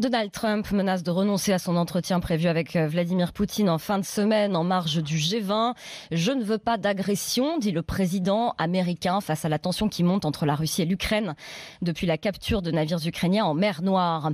Donald Trump menace de renoncer à son entretien prévu avec euh, Vladimir Poutine en fin de semaine en marge du G20. Je ne veux pas d'agression, dit le président américain face à la tension qui monte entre la Russie et l'Ukraine depuis la capture de navires ukrainiens en mer Noire.